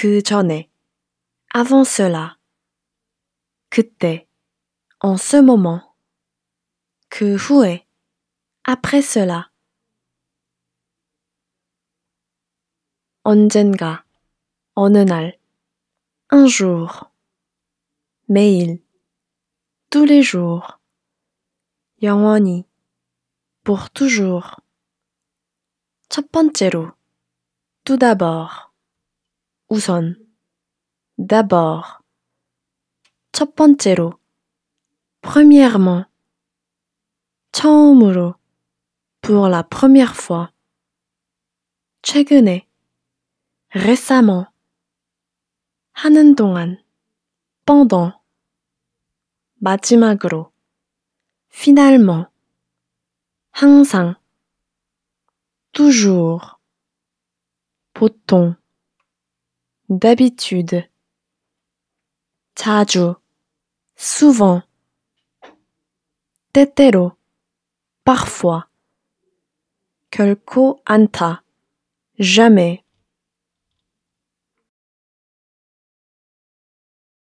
그 전에, avant cela, t'es. en ce moment, que 후에, après cela, 언젠가, 어느 un jour, 매일, tous les jours, 영원히, pour toujours. 첫 tout d'abord. 우선, d'abord, 첫 번째로, premièrement, 처음으로, pour la première fois, 최근에, récemment, 하는 동안, pendant, 마지막으로, finalement, 항상, toujours, 보통, d'habitude, 자주, souvent, tetero parfois, 결코 Anta jamais.